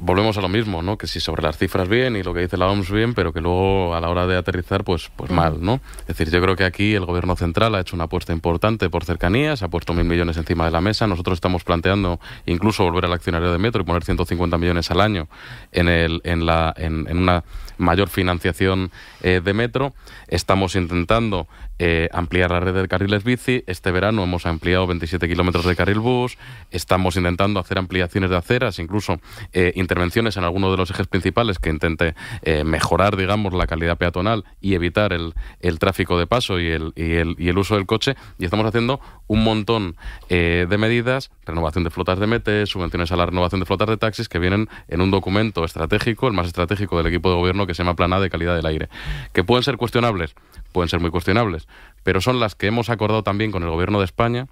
volvemos a lo mismo, ¿no? Que si sobre las cifras bien y lo que dice la OMS bien, pero que luego a la hora de aterrizar, pues, pues mal, ¿no? Es decir, yo creo que aquí el gobierno central ha hecho una apuesta importante por cercanías, ha puesto mil millones encima de la mesa. Nosotros estamos planteando incluso volver al accionario de Metro y poner 150 millones al año en, el, en, la, en, una mayor financiación eh, de Metro. Estamos intentando eh, ampliar la red de carriles bici. Este verano hemos ampliado 27 kilómetros de carril bus. Estamos intentando hacer ampliaciones de aceras, incluso eh, intervenciones en alguno de los ejes principales que intente eh, mejorar, digamos, la calidad peatonal y evitar el, tráfico de paso y el, el, uso del coche. Y estamos haciendo un montón eh, de medidas, renovación de flotas de METE, subvenciones a la renovación de flotas de taxis, que vienen en un documento estratégico, el más estratégico del equipo de gobierno, que se llama A de Calidad del Aire, que pueden ser cuestionables, pueden ser muy cuestionables, pero son las que hemos acordado también con el gobierno de España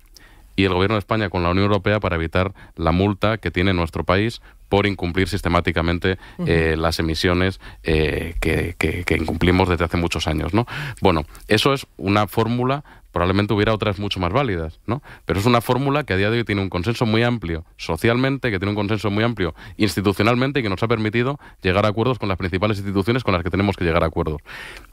y el gobierno de España con la Unión Europea para evitar la multa que tiene nuestro país por incumplir sistemáticamente eh, las emisiones eh, que, que, incumplimos desde hace muchos años. ¿no? Bueno, eso es una fórmula probablemente hubiera otras mucho más válidas, ¿no? Pero es una fórmula que a día de hoy tiene un consenso muy amplio socialmente, que tiene un consenso muy amplio institucionalmente y que nos ha permitido llegar a acuerdos con las principales instituciones con las que tenemos que llegar a acuerdos.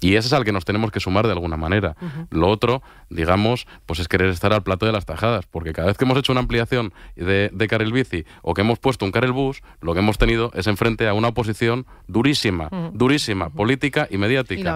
Y ese es al que nos tenemos que sumar de alguna manera. Lo otro, digamos, pues es querer estar al plato de las tajadas, porque cada vez que hemos hecho una ampliación de, de carril bici o que hemos puesto un carril bus, lo que hemos tenido es enfrente a una oposición durísima, durísima, política y mediática.